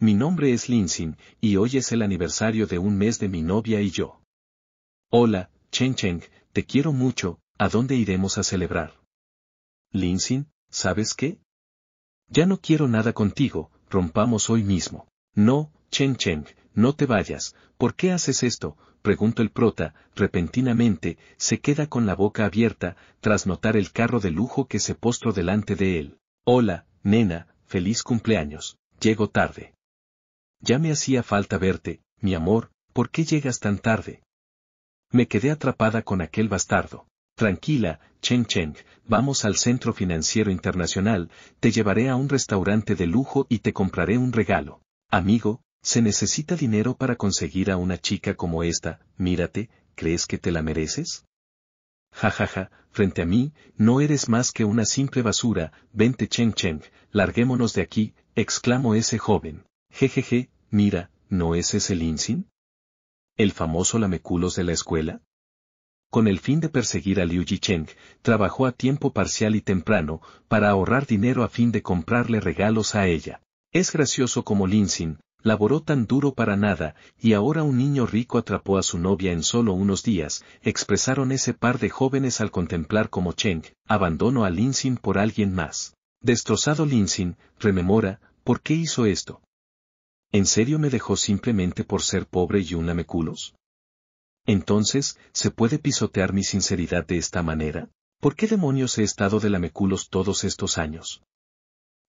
Mi nombre es Linsin, y hoy es el aniversario de un mes de mi novia y yo. Hola, Chen Cheng, te quiero mucho, ¿a dónde iremos a celebrar? Linsin, ¿sabes qué? Ya no quiero nada contigo, rompamos hoy mismo. No, Chen Cheng, no te vayas, ¿por qué haces esto? —pregunto el prota, repentinamente, se queda con la boca abierta, tras notar el carro de lujo que se postró delante de él. Hola, nena, feliz cumpleaños, llego tarde. Ya me hacía falta verte, mi amor, ¿por qué llegas tan tarde? Me quedé atrapada con aquel bastardo. Tranquila, Cheng Cheng, vamos al Centro Financiero Internacional, te llevaré a un restaurante de lujo y te compraré un regalo. Amigo, se necesita dinero para conseguir a una chica como esta, mírate, ¿crees que te la mereces? Jajaja, ja, ja, frente a mí, no eres más que una simple basura, vente Cheng Cheng, larguémonos de aquí, exclamó ese joven. Jejeje, mira, ¿no es ese Linsin? ¿El famoso lameculos de la escuela? Con el fin de perseguir a Liu Yicheng, trabajó a tiempo parcial y temprano, para ahorrar dinero a fin de comprarle regalos a ella. Es gracioso como Linsin, laboró tan duro para nada, y ahora un niño rico atrapó a su novia en solo unos días, expresaron ese par de jóvenes al contemplar como Cheng abandonó a Linsin por alguien más. Destrozado Linsin, rememora, ¿por qué hizo esto? ¿En serio me dejó simplemente por ser pobre y un ameculos? Entonces, ¿se puede pisotear mi sinceridad de esta manera? ¿Por qué demonios he estado de lameculos todos estos años?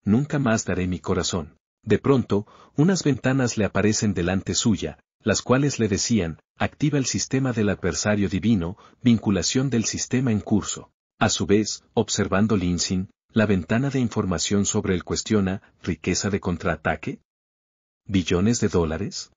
Nunca más daré mi corazón. De pronto, unas ventanas le aparecen delante suya, las cuales le decían, activa el sistema del adversario divino, vinculación del sistema en curso. A su vez, observando Linsin, la ventana de información sobre el cuestiona, riqueza de contraataque, billones de dólares?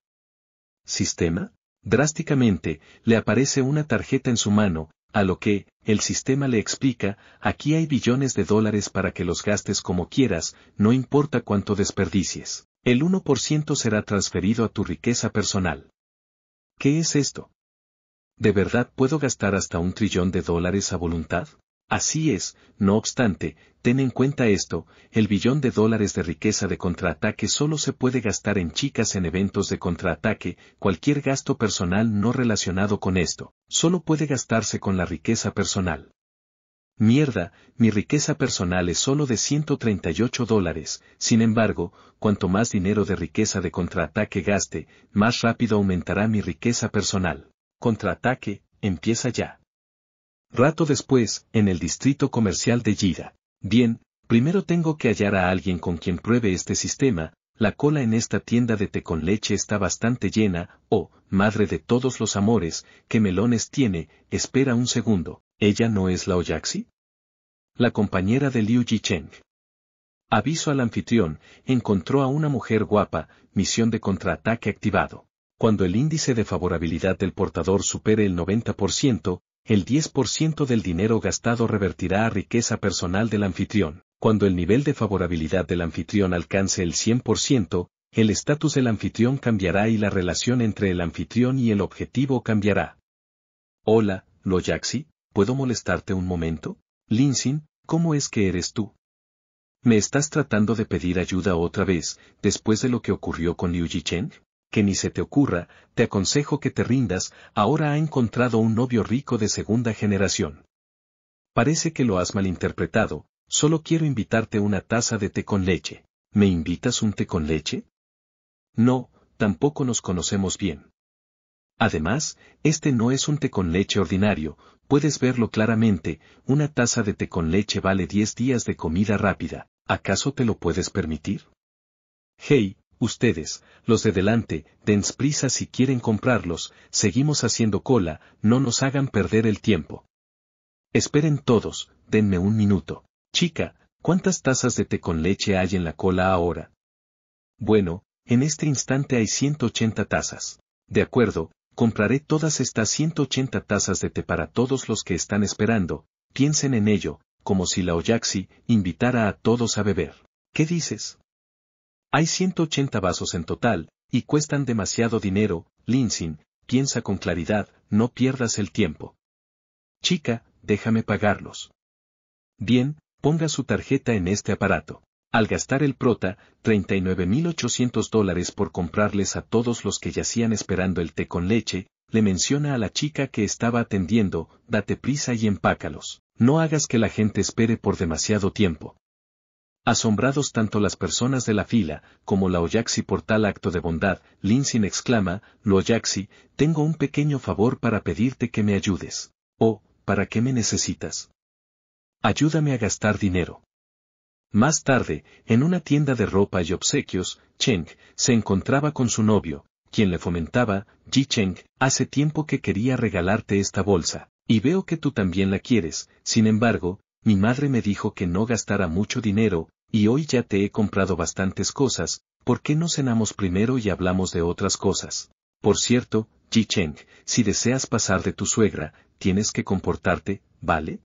¿Sistema? Drásticamente, le aparece una tarjeta en su mano, a lo que, el sistema le explica, aquí hay billones de dólares para que los gastes como quieras, no importa cuánto desperdicies. El 1% será transferido a tu riqueza personal. ¿Qué es esto? ¿De verdad puedo gastar hasta un trillón de dólares a voluntad? Así es, no obstante, ten en cuenta esto, el billón de dólares de riqueza de contraataque solo se puede gastar en chicas en eventos de contraataque, cualquier gasto personal no relacionado con esto, solo puede gastarse con la riqueza personal. Mierda, mi riqueza personal es solo de 138 dólares, sin embargo, cuanto más dinero de riqueza de contraataque gaste, más rápido aumentará mi riqueza personal. Contraataque, empieza ya. Rato después, en el distrito comercial de Yida. Bien, primero tengo que hallar a alguien con quien pruebe este sistema, la cola en esta tienda de té con leche está bastante llena, oh, madre de todos los amores, qué melones tiene, espera un segundo, ¿ella no es la Oyaxi? La compañera de Liu Yicheng. Aviso al anfitrión, encontró a una mujer guapa, misión de contraataque activado. Cuando el índice de favorabilidad del portador supere el 90%, el 10% del dinero gastado revertirá a riqueza personal del anfitrión. Cuando el nivel de favorabilidad del anfitrión alcance el 100%, el estatus del anfitrión cambiará y la relación entre el anfitrión y el objetivo cambiará. Hola, Lojaxi, ¿puedo molestarte un momento? Linsin, ¿cómo es que eres tú? ¿Me estás tratando de pedir ayuda otra vez, después de lo que ocurrió con Liu Yichen? que ni se te ocurra, te aconsejo que te rindas, ahora ha encontrado un novio rico de segunda generación. Parece que lo has malinterpretado, solo quiero invitarte una taza de té con leche. ¿Me invitas un té con leche? No, tampoco nos conocemos bien. Además, este no es un té con leche ordinario, puedes verlo claramente, una taza de té con leche vale 10 días de comida rápida, ¿acaso te lo puedes permitir? Hey, Ustedes, los de delante, den prisa si quieren comprarlos, seguimos haciendo cola, no nos hagan perder el tiempo. Esperen todos, denme un minuto. Chica, ¿cuántas tazas de té con leche hay en la cola ahora? Bueno, en este instante hay 180 tazas. De acuerdo, compraré todas estas 180 tazas de té para todos los que están esperando, piensen en ello, como si la Oyaxi invitara a todos a beber. ¿Qué dices? Hay 180 vasos en total, y cuestan demasiado dinero, Linsin, piensa con claridad, no pierdas el tiempo. Chica, déjame pagarlos. Bien, ponga su tarjeta en este aparato. Al gastar el prota, 39.800 dólares por comprarles a todos los que yacían esperando el té con leche, le menciona a la chica que estaba atendiendo, date prisa y empácalos. No hagas que la gente espere por demasiado tiempo. Asombrados tanto las personas de la fila, como la Oyaxi por tal acto de bondad, Lin Xin exclama, Lo tengo un pequeño favor para pedirte que me ayudes. Oh, ¿para qué me necesitas? Ayúdame a gastar dinero. Más tarde, en una tienda de ropa y obsequios, Cheng se encontraba con su novio, quien le fomentaba, Ji Cheng, hace tiempo que quería regalarte esta bolsa, y veo que tú también la quieres, sin embargo, mi madre me dijo que no gastara mucho dinero, y hoy ya te he comprado bastantes cosas, ¿por qué no cenamos primero y hablamos de otras cosas? Por cierto, Ji Cheng, si deseas pasar de tu suegra, tienes que comportarte, ¿vale?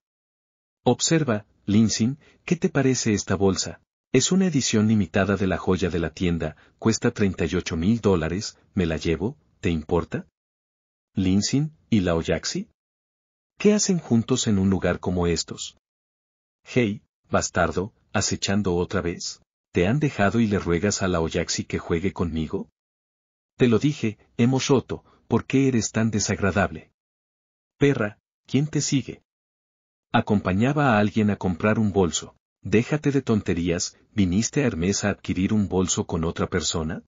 Observa, Lin Xin, ¿qué te parece esta bolsa? Es una edición limitada de la joya de la tienda, cuesta 38 mil dólares, me la llevo, ¿te importa? ¿Lin Xin ¿y la Oyaxi? ¿Qué hacen juntos en un lugar como estos? Hey, bastardo, acechando otra vez. ¿Te han dejado y le ruegas a la Oyaxi que juegue conmigo? Te lo dije, hemos roto, ¿por qué eres tan desagradable? Perra, ¿quién te sigue? Acompañaba a alguien a comprar un bolso. Déjate de tonterías, ¿viniste a Hermes a adquirir un bolso con otra persona?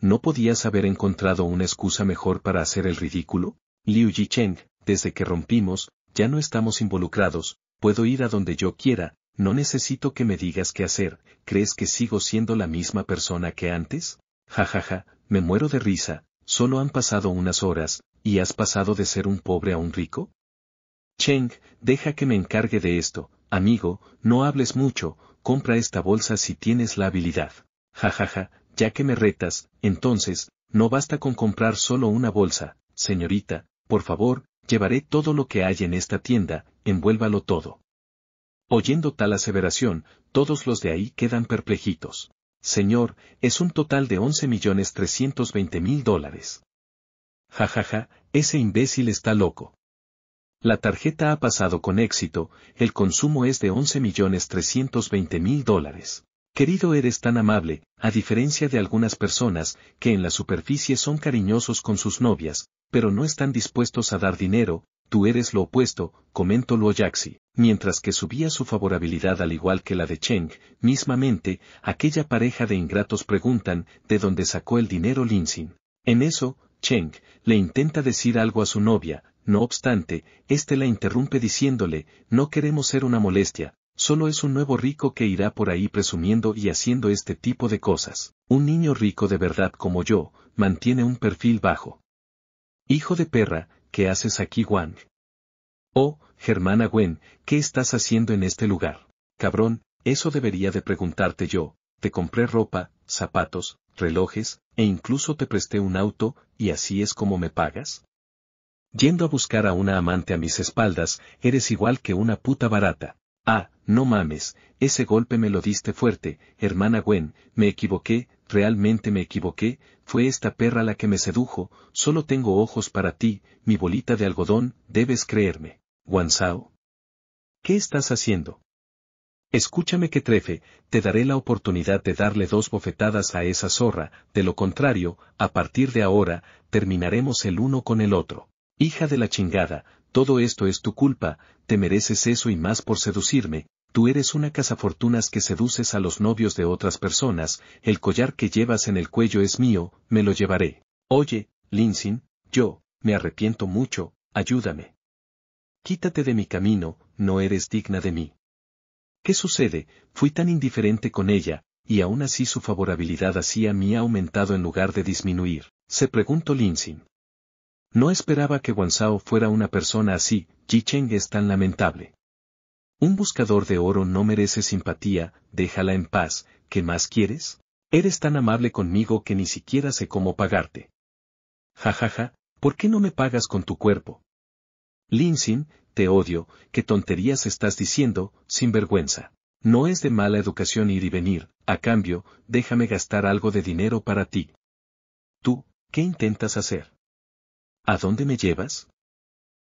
¿No podías haber encontrado una excusa mejor para hacer el ridículo? Liu Yicheng, desde que rompimos, ya no estamos involucrados, puedo ir a donde yo quiera, no necesito que me digas qué hacer, ¿crees que sigo siendo la misma persona que antes? Jajaja, ja, ja, me muero de risa, solo han pasado unas horas, y has pasado de ser un pobre a un rico? Cheng, deja que me encargue de esto, amigo, no hables mucho, compra esta bolsa si tienes la habilidad. Jajaja, ja, ja, ya que me retas, entonces, no basta con comprar solo una bolsa, señorita, por favor, llevaré todo lo que hay en esta tienda, envuélvalo todo. Oyendo tal aseveración, todos los de ahí quedan perplejitos. Señor, es un total de once millones veinte mil dólares. Ja ja ja, ese imbécil está loco. La tarjeta ha pasado con éxito, el consumo es de once millones veinte mil dólares. Querido eres tan amable, a diferencia de algunas personas, que en la superficie son cariñosos con sus novias, pero no están dispuestos a dar dinero, tú eres lo opuesto, comentó Luo Yaxi. Mientras que subía su favorabilidad al igual que la de Cheng, mismamente, aquella pareja de ingratos preguntan de dónde sacó el dinero Xin. En eso, Cheng le intenta decir algo a su novia, no obstante, éste la interrumpe diciéndole, no queremos ser una molestia, solo es un nuevo rico que irá por ahí presumiendo y haciendo este tipo de cosas. Un niño rico de verdad como yo, mantiene un perfil bajo. Hijo de perra, ¿qué haces aquí, Juan? Oh, Germana Gwen, ¿qué estás haciendo en este lugar? Cabrón, eso debería de preguntarte yo. Te compré ropa, zapatos, relojes, e incluso te presté un auto, y así es como me pagas. Yendo a buscar a una amante a mis espaldas, eres igual que una puta barata. Ah, no mames, ese golpe me lo diste fuerte, hermana Gwen, me equivoqué, realmente me equivoqué, fue esta perra la que me sedujo, solo tengo ojos para ti, mi bolita de algodón, debes creerme. Guanzao. ¿Qué estás haciendo? Escúchame que trefe, te daré la oportunidad de darle dos bofetadas a esa zorra, de lo contrario, a partir de ahora, terminaremos el uno con el otro. Hija de la chingada, todo esto es tu culpa, te mereces eso y más por seducirme, tú eres una cazafortunas que seduces a los novios de otras personas, el collar que llevas en el cuello es mío, me lo llevaré. Oye, Linsin, yo, me arrepiento mucho, ayúdame. Quítate de mi camino, no eres digna de mí. ¿Qué sucede? Fui tan indiferente con ella, y aún así su favorabilidad hacia mí ha aumentado en lugar de disminuir, se preguntó Linsin. No esperaba que Guanzao fuera una persona así, Cheng es tan lamentable. Un buscador de oro no merece simpatía, déjala en paz, ¿qué más quieres? Eres tan amable conmigo que ni siquiera sé cómo pagarte. Jajaja, ja, ja, ¿por qué no me pagas con tu cuerpo? Lin Xin, te odio, qué tonterías estás diciendo, sin vergüenza. No es de mala educación ir y venir, a cambio, déjame gastar algo de dinero para ti. Tú, ¿qué intentas hacer? ¿A dónde me llevas?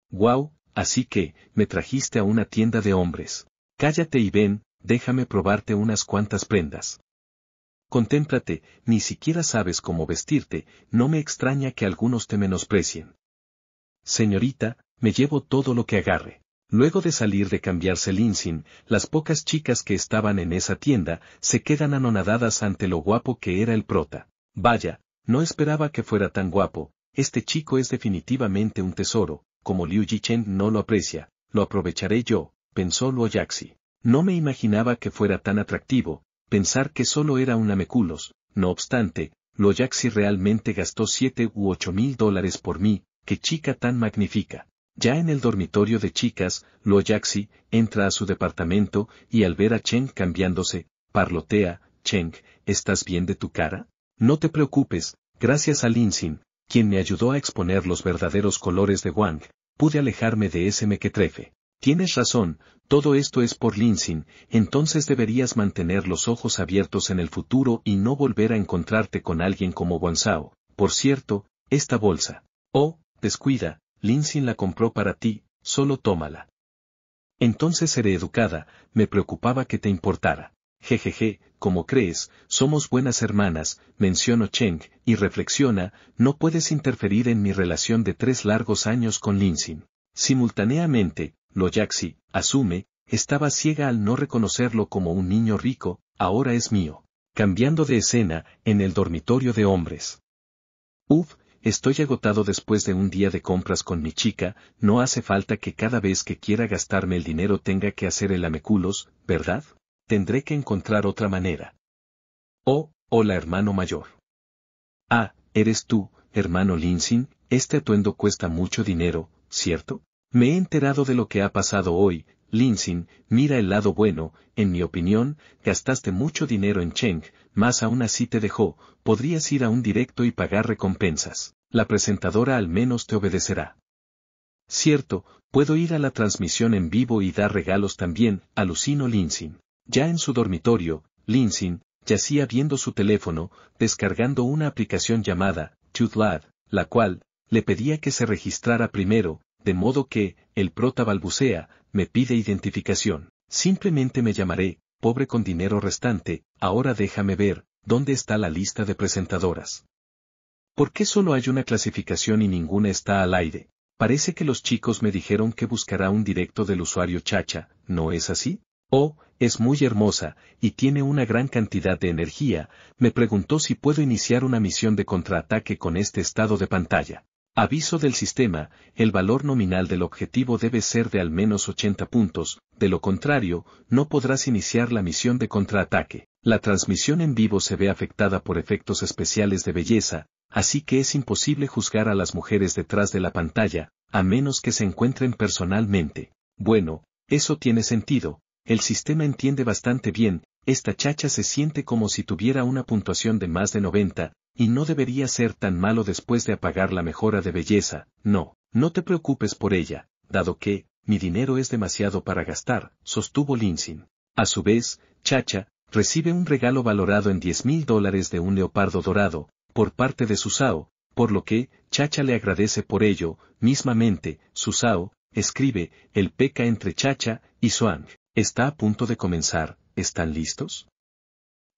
Wow, así que, me trajiste a una tienda de hombres. Cállate y ven, déjame probarte unas cuantas prendas. Contémplate, ni siquiera sabes cómo vestirte, no me extraña que algunos te menosprecien. Señorita, me llevo todo lo que agarre. Luego de salir de cambiarse el insin, las pocas chicas que estaban en esa tienda se quedan anonadadas ante lo guapo que era el prota. Vaya, no esperaba que fuera tan guapo, este chico es definitivamente un tesoro, como Liu Yichen no lo aprecia, lo aprovecharé yo, pensó Luo Yaxi. No me imaginaba que fuera tan atractivo, pensar que solo era un ameculos, no obstante, Luo Yaxi realmente gastó siete u ocho mil dólares por mí, qué chica tan magnífica. Ya en el dormitorio de chicas, Luo Yaxi entra a su departamento y al ver a Chen cambiándose, parlotea, Cheng, ¿estás bien de tu cara? No te preocupes, gracias a Lin Xin», quien me ayudó a exponer los verdaderos colores de Wang, pude alejarme de ese mequetrefe. Tienes razón, todo esto es por Linsin, entonces deberías mantener los ojos abiertos en el futuro y no volver a encontrarte con alguien como Guanzao. Por cierto, esta bolsa. Oh, descuida, Linsin la compró para ti, solo tómala. Entonces seré educada, me preocupaba que te importara jejeje, como crees, somos buenas hermanas, menciono Cheng, y reflexiona, no puedes interferir en mi relación de tres largos años con Linsin. Simultáneamente, lo jaxi, asume, estaba ciega al no reconocerlo como un niño rico, ahora es mío. Cambiando de escena, en el dormitorio de hombres. Uf, estoy agotado después de un día de compras con mi chica, no hace falta que cada vez que quiera gastarme el dinero tenga que hacer el ameculos, ¿verdad? tendré que encontrar otra manera. Oh, hola hermano mayor. Ah, eres tú, hermano Linsin, este atuendo cuesta mucho dinero, ¿cierto? Me he enterado de lo que ha pasado hoy, Linsin, mira el lado bueno, en mi opinión, gastaste mucho dinero en Cheng, más aún así te dejó, podrías ir a un directo y pagar recompensas. La presentadora al menos te obedecerá. Cierto, puedo ir a la transmisión en vivo y dar regalos también, alucino Linsin. Ya en su dormitorio, Linsin, yacía viendo su teléfono, descargando una aplicación llamada Lad, la cual, le pedía que se registrara primero, de modo que, el prota balbucea, me pide identificación. Simplemente me llamaré, pobre con dinero restante, ahora déjame ver, ¿dónde está la lista de presentadoras? ¿Por qué solo hay una clasificación y ninguna está al aire? Parece que los chicos me dijeron que buscará un directo del usuario Chacha, ¿no es así? Oh, es muy hermosa, y tiene una gran cantidad de energía, me preguntó si puedo iniciar una misión de contraataque con este estado de pantalla. Aviso del sistema, el valor nominal del objetivo debe ser de al menos 80 puntos, de lo contrario, no podrás iniciar la misión de contraataque. La transmisión en vivo se ve afectada por efectos especiales de belleza, así que es imposible juzgar a las mujeres detrás de la pantalla, a menos que se encuentren personalmente. Bueno, eso tiene sentido, el sistema entiende bastante bien, esta chacha se siente como si tuviera una puntuación de más de 90, y no debería ser tan malo después de apagar la mejora de belleza, no, no te preocupes por ella, dado que, mi dinero es demasiado para gastar, sostuvo Linsin. A su vez, Chacha, recibe un regalo valorado en 10 mil dólares de un leopardo dorado, por parte de Susao, por lo que, Chacha le agradece por ello, mismamente, Susao, escribe, el peca entre Chacha y Swang. Está a punto de comenzar, ¿están listos?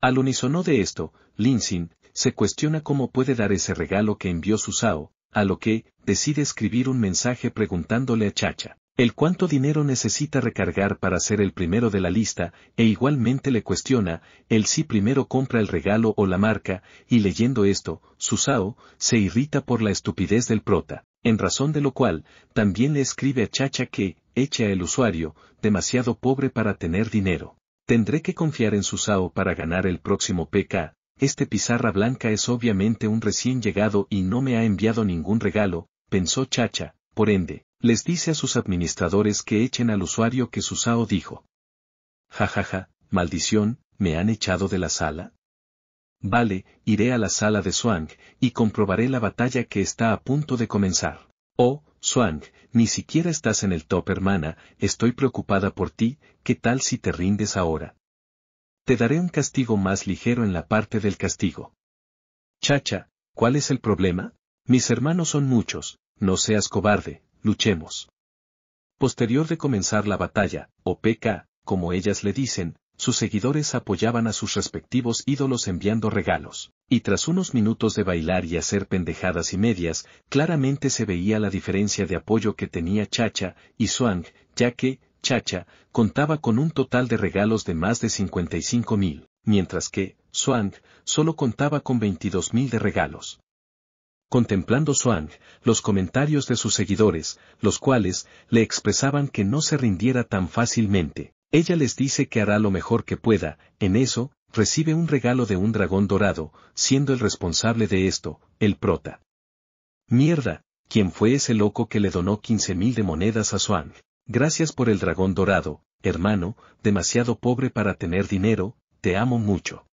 Al unísono de esto, Linsin se cuestiona cómo puede dar ese regalo que envió Susao, a lo que decide escribir un mensaje preguntándole a Chacha el cuánto dinero necesita recargar para ser el primero de la lista, e igualmente le cuestiona el si primero compra el regalo o la marca, y leyendo esto, Susao se irrita por la estupidez del prota, en razón de lo cual también le escribe a Chacha que echa el usuario, demasiado pobre para tener dinero. Tendré que confiar en Susao para ganar el próximo PK. Este pizarra blanca es obviamente un recién llegado y no me ha enviado ningún regalo, pensó Chacha, por ende, les dice a sus administradores que echen al usuario que Susao dijo. Ja ja, ja, maldición, me han echado de la sala. Vale, iré a la sala de Swang y comprobaré la batalla que está a punto de comenzar. Oh, Swang, ni siquiera estás en el top hermana, estoy preocupada por ti, ¿qué tal si te rindes ahora? Te daré un castigo más ligero en la parte del castigo. Chacha, ¿cuál es el problema? Mis hermanos son muchos, no seas cobarde, luchemos. Posterior de comenzar la batalla, o PK, como ellas le dicen, sus seguidores apoyaban a sus respectivos ídolos enviando regalos. Y tras unos minutos de bailar y hacer pendejadas y medias, claramente se veía la diferencia de apoyo que tenía Chacha y Swang, ya que, Chacha, contaba con un total de regalos de más de 55 mil, mientras que, Swang, solo contaba con 22 mil de regalos. Contemplando Swang, los comentarios de sus seguidores, los cuales, le expresaban que no se rindiera tan fácilmente, ella les dice que hará lo mejor que pueda, en eso, recibe un regalo de un dragón dorado, siendo el responsable de esto, el prota. Mierda, ¿quién fue ese loco que le donó quince mil de monedas a Swan. Gracias por el dragón dorado, hermano, demasiado pobre para tener dinero, te amo mucho.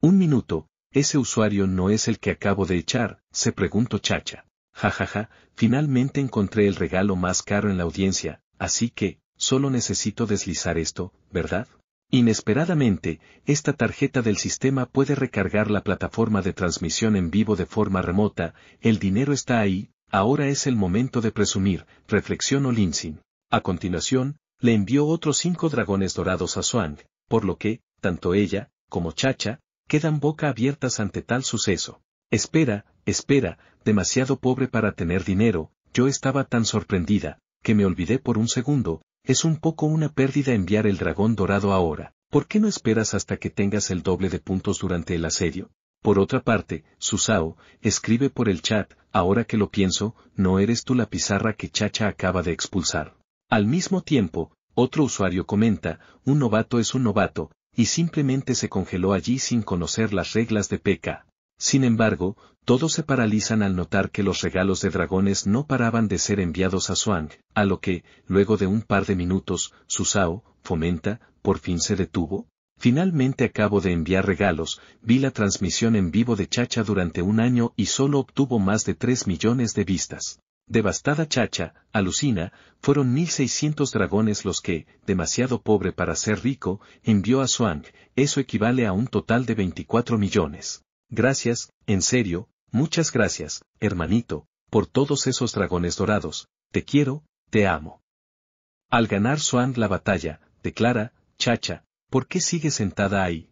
Un minuto, ese usuario no es el que acabo de echar, se preguntó Chacha. Jajaja, ja, ja, finalmente encontré el regalo más caro en la audiencia, así que, solo necesito deslizar esto, ¿verdad? Inesperadamente, esta tarjeta del sistema puede recargar la plataforma de transmisión en vivo de forma remota, el dinero está ahí, ahora es el momento de presumir, reflexionó Linsin. A continuación, le envió otros cinco dragones dorados a Swang, por lo que, tanto ella, como Chacha, quedan boca abiertas ante tal suceso. Espera, espera, demasiado pobre para tener dinero, yo estaba tan sorprendida, que me olvidé por un segundo, es un poco una pérdida enviar el dragón dorado ahora, ¿por qué no esperas hasta que tengas el doble de puntos durante el asedio? Por otra parte, Susao, escribe por el chat, ahora que lo pienso, no eres tú la pizarra que Chacha acaba de expulsar. Al mismo tiempo, otro usuario comenta, un novato es un novato, y simplemente se congeló allí sin conocer las reglas de PK. Sin embargo, todos se paralizan al notar que los regalos de dragones no paraban de ser enviados a Swang, a lo que, luego de un par de minutos, Susao, Fomenta, por fin se detuvo. Finalmente acabo de enviar regalos, vi la transmisión en vivo de Chacha durante un año y solo obtuvo más de 3 millones de vistas. Devastada Chacha, alucina, fueron 1.600 dragones los que, demasiado pobre para ser rico, envió a Swang, eso equivale a un total de 24 millones. Gracias, en serio, muchas gracias, hermanito, por todos esos dragones dorados, te quiero, te amo. Al ganar Swan la batalla, declara, Chacha, ¿por qué sigues sentada ahí?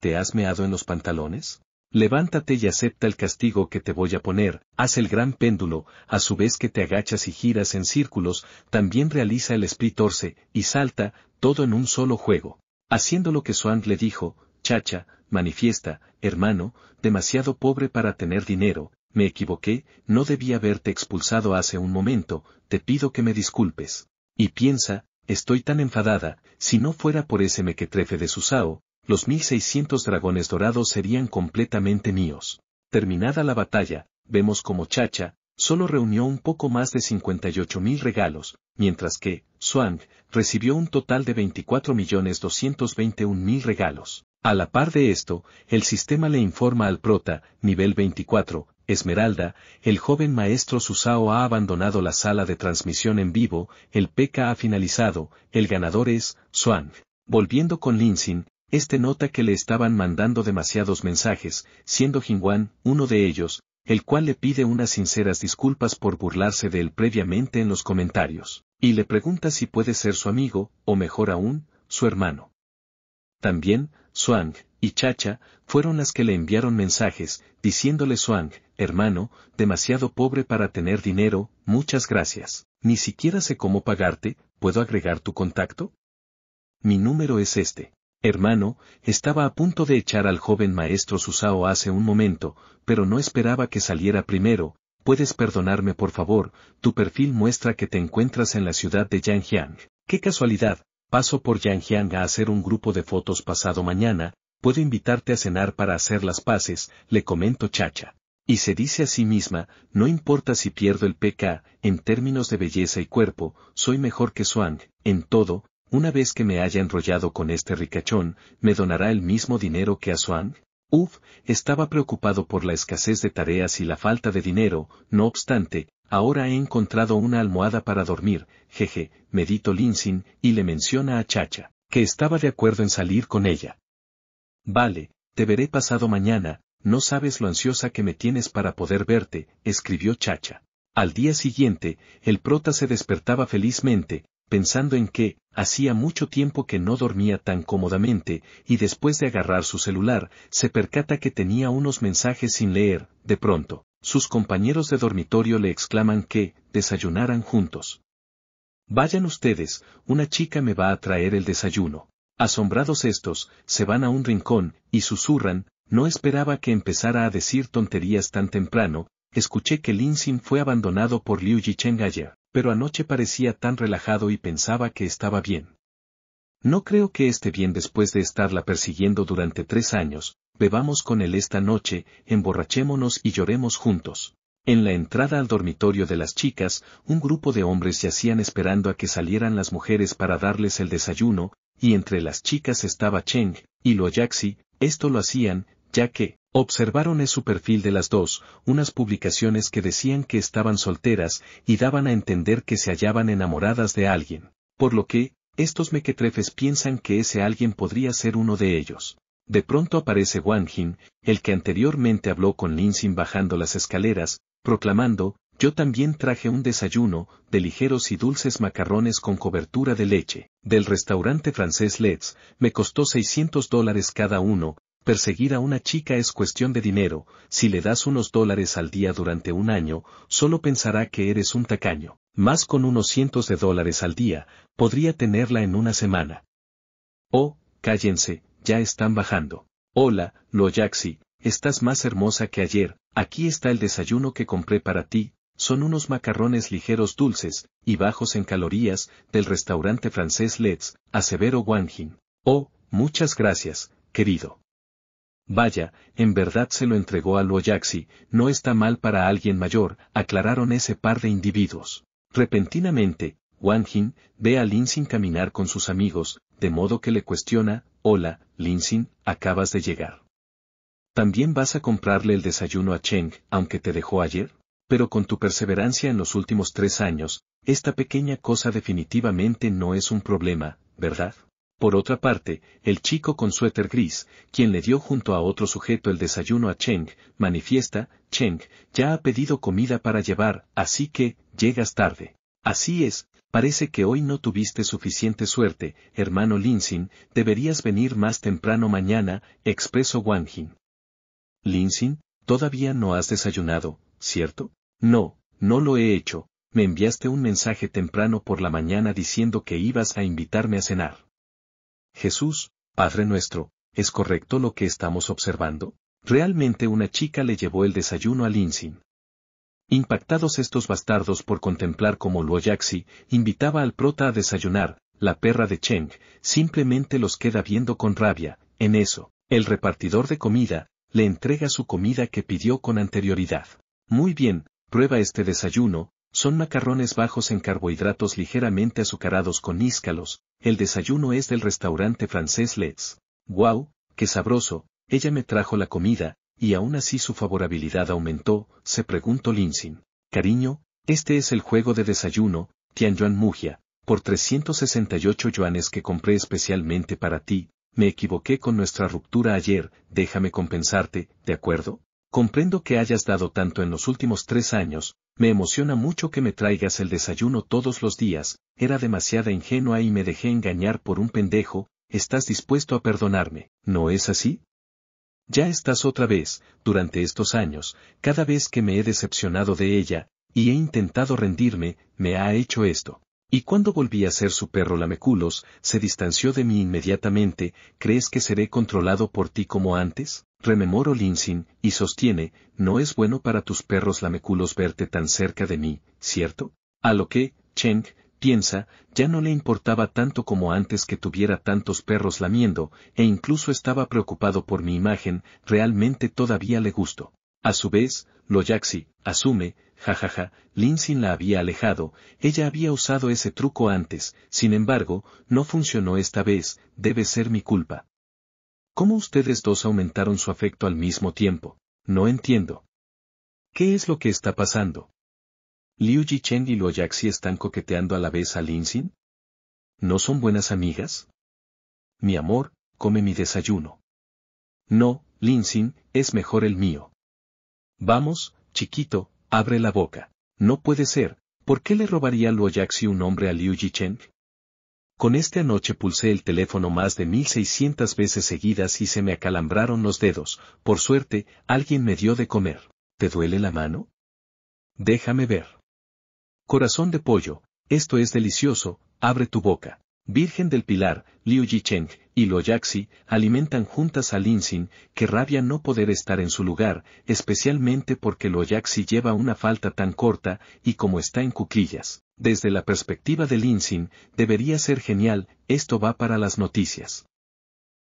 ¿Te has meado en los pantalones? Levántate y acepta el castigo que te voy a poner, haz el gran péndulo, a su vez que te agachas y giras en círculos, también realiza el split torce, y salta, todo en un solo juego. Haciendo lo que Swan le dijo, chacha, manifiesta, hermano, demasiado pobre para tener dinero, me equivoqué, no debía haberte expulsado hace un momento, te pido que me disculpes. Y piensa, estoy tan enfadada, si no fuera por ese mequetrefe de Susao, los 1600 dragones dorados serían completamente míos. Terminada la batalla, vemos como Chacha, solo reunió un poco más de 58 mil regalos, mientras que, Swang, recibió un total de 24.221.000 regalos. A la par de esto, el sistema le informa al prota, nivel 24, Esmeralda, el joven maestro Susao ha abandonado la sala de transmisión en vivo, el PK ha finalizado, el ganador es, Swan. Volviendo con Linsin, este nota que le estaban mandando demasiados mensajes, siendo Jingwan uno de ellos, el cual le pide unas sinceras disculpas por burlarse de él previamente en los comentarios, y le pregunta si puede ser su amigo, o mejor aún, su hermano. También, Zhuang, y Chacha fueron las que le enviaron mensajes, diciéndole Swang, hermano, demasiado pobre para tener dinero, muchas gracias. Ni siquiera sé cómo pagarte, ¿puedo agregar tu contacto? Mi número es este. Hermano, estaba a punto de echar al joven maestro Susao hace un momento, pero no esperaba que saliera primero. Puedes perdonarme por favor, tu perfil muestra que te encuentras en la ciudad de Yangjiang. Qué casualidad, paso por Yangjiang a hacer un grupo de fotos pasado mañana, puedo invitarte a cenar para hacer las paces, le comento Chacha. Y se dice a sí misma, no importa si pierdo el PK, en términos de belleza y cuerpo, soy mejor que Swang, en todo, una vez que me haya enrollado con este ricachón, me donará el mismo dinero que a Swang. Uf, estaba preocupado por la escasez de tareas y la falta de dinero, no obstante, Ahora he encontrado una almohada para dormir, jeje, medito Linsin, y le menciona a Chacha, que estaba de acuerdo en salir con ella. Vale, te veré pasado mañana, no sabes lo ansiosa que me tienes para poder verte, escribió Chacha. Al día siguiente, el prota se despertaba felizmente, pensando en que, hacía mucho tiempo que no dormía tan cómodamente, y después de agarrar su celular, se percata que tenía unos mensajes sin leer, de pronto, sus compañeros de dormitorio le exclaman que desayunaran juntos. Vayan ustedes, una chica me va a traer el desayuno. Asombrados estos, se van a un rincón, y susurran, no esperaba que empezara a decir tonterías tan temprano, escuché que Lin Xin fue abandonado por Liu Yicheng ayer, pero anoche parecía tan relajado y pensaba que estaba bien. No creo que esté bien después de estarla persiguiendo durante tres años, bebamos con él esta noche, emborrachémonos y lloremos juntos. En la entrada al dormitorio de las chicas, un grupo de hombres yacían esperando a que salieran las mujeres para darles el desayuno, y entre las chicas estaba Cheng, y Loyaxi, esto lo hacían, ya que, observaron en su perfil de las dos, unas publicaciones que decían que estaban solteras y daban a entender que se hallaban enamoradas de alguien, por lo que, estos mequetrefes piensan que ese alguien podría ser uno de ellos. De pronto aparece Wang Jin, el que anteriormente habló con Lin Xin bajando las escaleras, proclamando, yo también traje un desayuno, de ligeros y dulces macarrones con cobertura de leche, del restaurante francés Let's, me costó 600 dólares cada uno, perseguir a una chica es cuestión de dinero, si le das unos dólares al día durante un año, solo pensará que eres un tacaño, más con unos cientos de dólares al día, podría tenerla en una semana. Oh, cállense, ya están bajando. Hola, Luoyaxi, estás más hermosa que ayer, aquí está el desayuno que compré para ti, son unos macarrones ligeros dulces, y bajos en calorías, del restaurante francés Let's, Severo Wanjin. Oh, muchas gracias, querido. Vaya, en verdad se lo entregó a Luoyaxi, no está mal para alguien mayor, aclararon ese par de individuos. Repentinamente, Wang ve a Lin sin caminar con sus amigos, de modo que le cuestiona, Hola, Linsin, acabas de llegar. ¿También vas a comprarle el desayuno a Cheng, aunque te dejó ayer? Pero con tu perseverancia en los últimos tres años, esta pequeña cosa definitivamente no es un problema, ¿verdad? Por otra parte, el chico con suéter gris, quien le dio junto a otro sujeto el desayuno a Cheng, manifiesta, Cheng, ya ha pedido comida para llevar, así que, llegas tarde. Así es, Parece que hoy no tuviste suficiente suerte, hermano Linsin, deberías venir más temprano mañana, expresó Wangjin. Linsin, todavía no has desayunado, ¿cierto? No, no lo he hecho, me enviaste un mensaje temprano por la mañana diciendo que ibas a invitarme a cenar. Jesús, Padre nuestro, ¿es correcto lo que estamos observando? Realmente una chica le llevó el desayuno a Linsin. Impactados estos bastardos por contemplar cómo Luoyaxi invitaba al prota a desayunar, la perra de Cheng simplemente los queda viendo con rabia, en eso, el repartidor de comida, le entrega su comida que pidió con anterioridad. Muy bien, prueba este desayuno, son macarrones bajos en carbohidratos ligeramente azucarados con níscalos, el desayuno es del restaurante francés Let's. ¡Guau, wow, qué sabroso! Ella me trajo la comida, y aún así su favorabilidad aumentó, se preguntó Linsin. Cariño, este es el juego de desayuno, Yuan Mugia, por 368 yuanes que compré especialmente para ti, me equivoqué con nuestra ruptura ayer, déjame compensarte, ¿de acuerdo? Comprendo que hayas dado tanto en los últimos tres años, me emociona mucho que me traigas el desayuno todos los días, era demasiada ingenua y me dejé engañar por un pendejo, estás dispuesto a perdonarme, ¿no es así? Ya estás otra vez, durante estos años, cada vez que me he decepcionado de ella, y he intentado rendirme, me ha hecho esto. Y cuando volví a ser su perro lameculos, se distanció de mí inmediatamente, ¿crees que seré controlado por ti como antes? Rememoro Linsin, y sostiene, no es bueno para tus perros lameculos verte tan cerca de mí, ¿cierto? A lo que, Cheng, piensa, ya no le importaba tanto como antes que tuviera tantos perros lamiendo, e incluso estaba preocupado por mi imagen, realmente todavía le gusto. A su vez, lo yaxi, asume, jajaja, Linsin la había alejado, ella había usado ese truco antes, sin embargo, no funcionó esta vez, debe ser mi culpa. ¿Cómo ustedes dos aumentaron su afecto al mismo tiempo? No entiendo. ¿Qué es lo que está pasando? ¿Liu Yicheng y Luo Yaxi están coqueteando a la vez a Lin Xin? ¿No son buenas amigas? Mi amor, come mi desayuno. No, Lin Xin, es mejor el mío. Vamos, chiquito, abre la boca. No puede ser, ¿por qué le robaría Luo Yaxi un hombre a Liu Yicheng? Con este anoche pulsé el teléfono más de 1600 veces seguidas y se me acalambraron los dedos. Por suerte, alguien me dio de comer. ¿Te duele la mano? Déjame ver. Corazón de pollo, esto es delicioso, abre tu boca. Virgen del Pilar, Liu Yicheng y Lo Yaxi alimentan juntas a Xin, que rabia no poder estar en su lugar, especialmente porque Lo Yaxi lleva una falta tan corta y como está en cuclillas. Desde la perspectiva de Xin, debería ser genial, esto va para las noticias.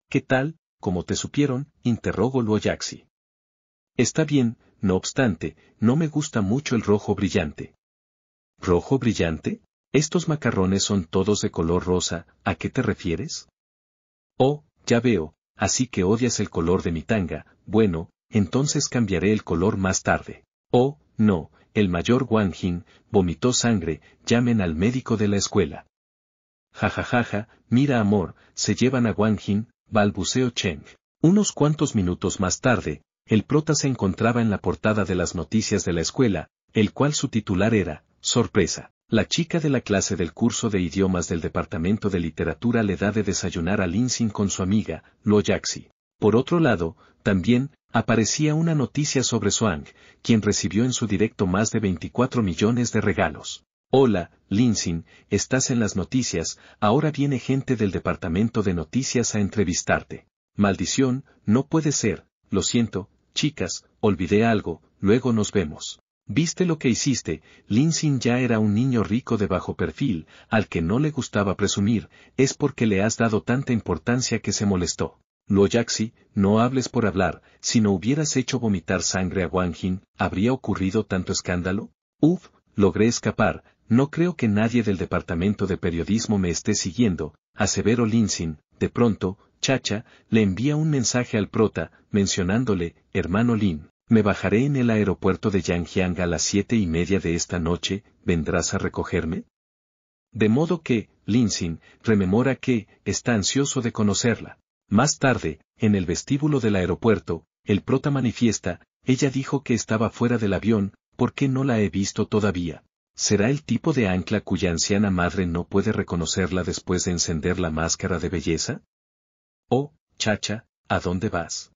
¿Qué tal? como te supieron? interrogó Luo Yaxi. Está bien, no obstante, no me gusta mucho el rojo brillante. ¿Rojo brillante? Estos macarrones son todos de color rosa, ¿a qué te refieres? Oh, ya veo, así que odias el color de mi tanga, bueno, entonces cambiaré el color más tarde. Oh, no, el mayor Wang vomitó sangre, llamen al médico de la escuela. Ja ja, ja, mira amor, se llevan a Wang Jin, balbuceó Cheng. Unos cuantos minutos más tarde, el prota se encontraba en la portada de las noticias de la escuela, el cual su titular era, Sorpresa. La chica de la clase del curso de idiomas del Departamento de Literatura le da de desayunar a Linsing con su amiga, Lo Yaxi. Por otro lado, también, aparecía una noticia sobre Swang, quien recibió en su directo más de 24 millones de regalos. Hola, Linsing, estás en las noticias, ahora viene gente del Departamento de Noticias a entrevistarte. Maldición, no puede ser, lo siento, chicas, olvidé algo, luego nos vemos. Viste lo que hiciste, Lin Xin ya era un niño rico de bajo perfil, al que no le gustaba presumir, es porque le has dado tanta importancia que se molestó. Lo Yaxi, no hables por hablar, si no hubieras hecho vomitar sangre a Wang Jin, ¿habría ocurrido tanto escándalo? Uf, logré escapar, no creo que nadie del departamento de periodismo me esté siguiendo, aseveró Xin. de pronto, Chacha, le envía un mensaje al prota, mencionándole, hermano Lin. Me bajaré en el aeropuerto de Yangjiang a las siete y media de esta noche, ¿vendrás a recogerme? De modo que, Lin Linsin, rememora que, está ansioso de conocerla. Más tarde, en el vestíbulo del aeropuerto, el prota manifiesta, ella dijo que estaba fuera del avión, ¿por qué no la he visto todavía? ¿Será el tipo de ancla cuya anciana madre no puede reconocerla después de encender la máscara de belleza? Oh, chacha, ¿a dónde vas?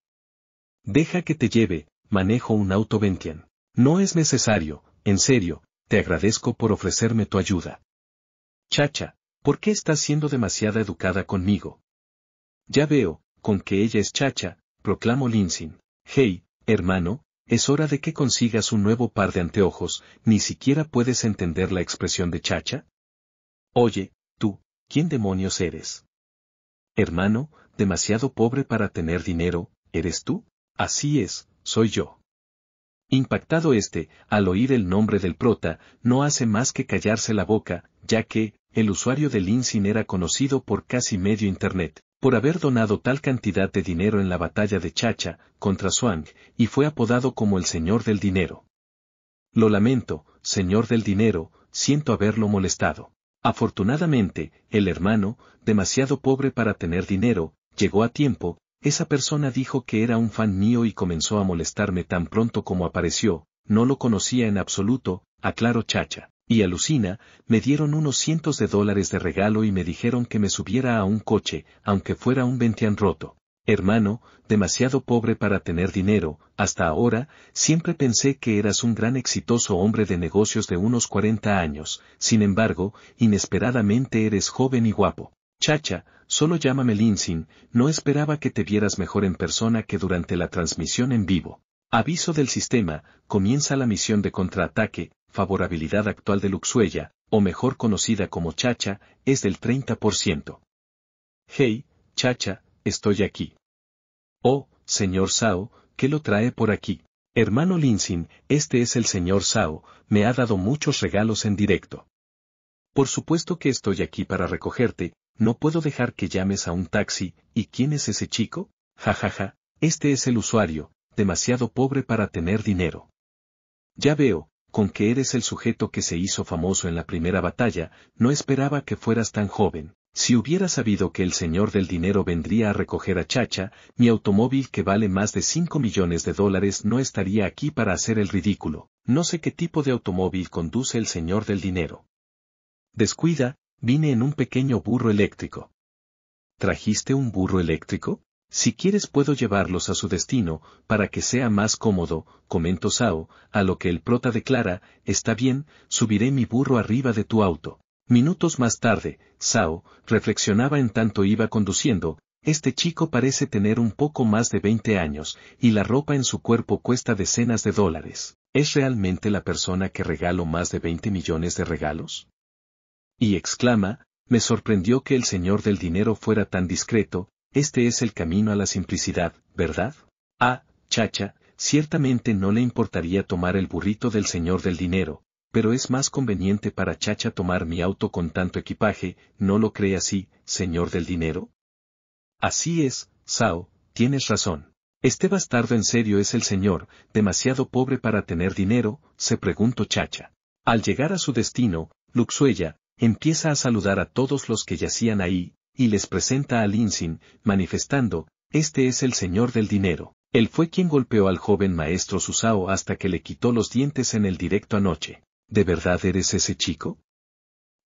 Deja que te lleve, manejo un auto Ventian. No es necesario, en serio, te agradezco por ofrecerme tu ayuda. Chacha, ¿por qué estás siendo demasiado educada conmigo? Ya veo, con que ella es chacha, proclamó Linsin. Hey, hermano, es hora de que consigas un nuevo par de anteojos, ni siquiera puedes entender la expresión de chacha. Oye, tú, ¿quién demonios eres? Hermano, demasiado pobre para tener dinero, ¿eres tú? Así es, soy yo. Impactado este, al oír el nombre del prota, no hace más que callarse la boca, ya que, el usuario de Linsin era conocido por casi medio Internet, por haber donado tal cantidad de dinero en la batalla de Chacha, contra Swang, y fue apodado como el Señor del Dinero. Lo lamento, Señor del Dinero, siento haberlo molestado. Afortunadamente, el hermano, demasiado pobre para tener dinero, llegó a tiempo, esa persona dijo que era un fan mío y comenzó a molestarme tan pronto como apareció, no lo conocía en absoluto, aclaro Chacha. Y alucina, me dieron unos cientos de dólares de regalo y me dijeron que me subiera a un coche, aunque fuera un ventian roto. Hermano, demasiado pobre para tener dinero, hasta ahora, siempre pensé que eras un gran exitoso hombre de negocios de unos 40 años, sin embargo, inesperadamente eres joven y guapo. Chacha, solo llámame Linsin, no esperaba que te vieras mejor en persona que durante la transmisión en vivo. Aviso del sistema, comienza la misión de contraataque, favorabilidad actual de Luxuella, o mejor conocida como Chacha, es del 30%. Hey, Chacha, estoy aquí. Oh, señor Sao, ¿qué lo trae por aquí? Hermano Linsin, este es el señor Sao, me ha dado muchos regalos en directo. Por supuesto que estoy aquí para recogerte, no puedo dejar que llames a un taxi, ¿y quién es ese chico? Jajaja, ja, ja. este es el usuario, demasiado pobre para tener dinero. Ya veo, con que eres el sujeto que se hizo famoso en la primera batalla, no esperaba que fueras tan joven. Si hubiera sabido que el señor del dinero vendría a recoger a Chacha, mi automóvil que vale más de 5 millones de dólares no estaría aquí para hacer el ridículo. No sé qué tipo de automóvil conduce el señor del dinero. Descuida, Vine en un pequeño burro eléctrico. ¿Trajiste un burro eléctrico? Si quieres puedo llevarlos a su destino, para que sea más cómodo, comentó Sao, a lo que el prota declara, está bien, subiré mi burro arriba de tu auto. Minutos más tarde, Sao, reflexionaba en tanto iba conduciendo, este chico parece tener un poco más de 20 años, y la ropa en su cuerpo cuesta decenas de dólares. ¿Es realmente la persona que regalo más de 20 millones de regalos? Y exclama, me sorprendió que el señor del dinero fuera tan discreto, este es el camino a la simplicidad, ¿verdad? Ah, chacha, ciertamente no le importaría tomar el burrito del señor del dinero, pero es más conveniente para chacha tomar mi auto con tanto equipaje, ¿no lo cree así, señor del dinero? Así es, Sao, tienes razón. Este bastardo en serio es el señor, demasiado pobre para tener dinero, se preguntó Chacha. Al llegar a su destino, Luxuella, empieza a saludar a todos los que yacían ahí, y les presenta a Linsin, manifestando, este es el señor del dinero. Él fue quien golpeó al joven maestro Susao hasta que le quitó los dientes en el directo anoche. ¿De verdad eres ese chico?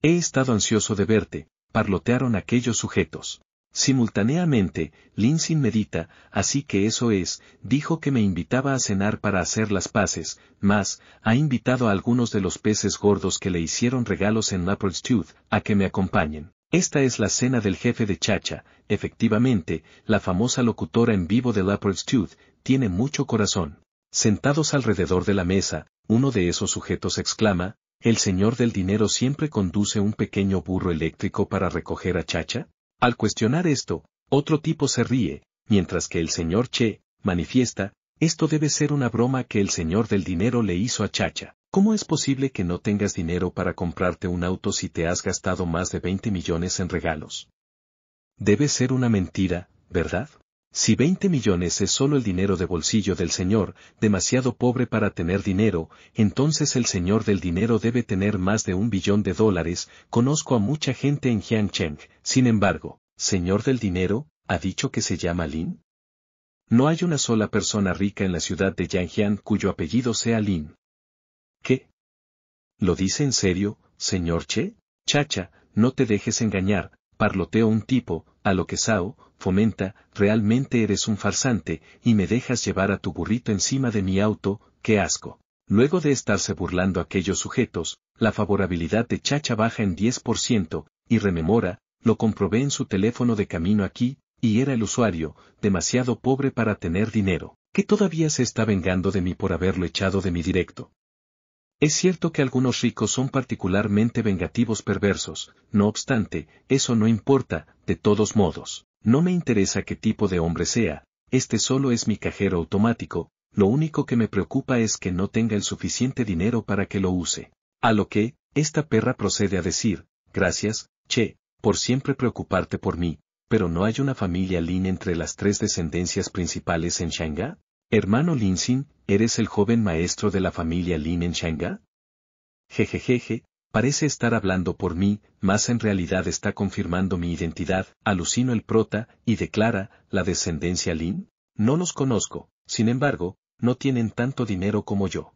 He estado ansioso de verte, parlotearon aquellos sujetos. Simultáneamente, Lindsay medita, así que eso es, dijo que me invitaba a cenar para hacer las paces, más, ha invitado a algunos de los peces gordos que le hicieron regalos en Naples Tooth, a que me acompañen. Esta es la cena del jefe de Chacha, efectivamente, la famosa locutora en vivo de Lapper's Tooth, tiene mucho corazón. Sentados alrededor de la mesa, uno de esos sujetos exclama, ¿El señor del dinero siempre conduce un pequeño burro eléctrico para recoger a Chacha? Al cuestionar esto, otro tipo se ríe, mientras que el señor Che, manifiesta, esto debe ser una broma que el señor del dinero le hizo a Chacha. ¿Cómo es posible que no tengas dinero para comprarte un auto si te has gastado más de 20 millones en regalos? Debe ser una mentira, ¿verdad? Si 20 millones es solo el dinero de bolsillo del Señor, demasiado pobre para tener dinero, entonces el Señor del dinero debe tener más de un billón de dólares, conozco a mucha gente en Jiangcheng, sin embargo, Señor del dinero, ha dicho que se llama Lin. No hay una sola persona rica en la ciudad de Yangjiang cuyo apellido sea Lin. ¿Qué? ¿Lo dice en serio, señor Che? Chacha, no te dejes engañar, parloteo un tipo, a lo que Sao, fomenta, realmente eres un farsante, y me dejas llevar a tu burrito encima de mi auto, qué asco. Luego de estarse burlando aquellos sujetos, la favorabilidad de Chacha baja en 10%, y rememora, lo comprobé en su teléfono de camino aquí, y era el usuario, demasiado pobre para tener dinero, que todavía se está vengando de mí por haberlo echado de mi directo. Es cierto que algunos ricos son particularmente vengativos perversos, no obstante, eso no importa, de todos modos. No me interesa qué tipo de hombre sea, este solo es mi cajero automático, lo único que me preocupa es que no tenga el suficiente dinero para que lo use. A lo que, esta perra procede a decir, gracias, che, por siempre preocuparte por mí, pero no hay una familia Lin entre las tres descendencias principales en Shanghái. Hermano Linsin, ¿eres el joven maestro de la familia Lin en Shanghá? Jejejeje, parece estar hablando por mí, mas en realidad está confirmando mi identidad, alucino el prota, y declara, ¿la descendencia Lin? No los conozco, sin embargo, no tienen tanto dinero como yo.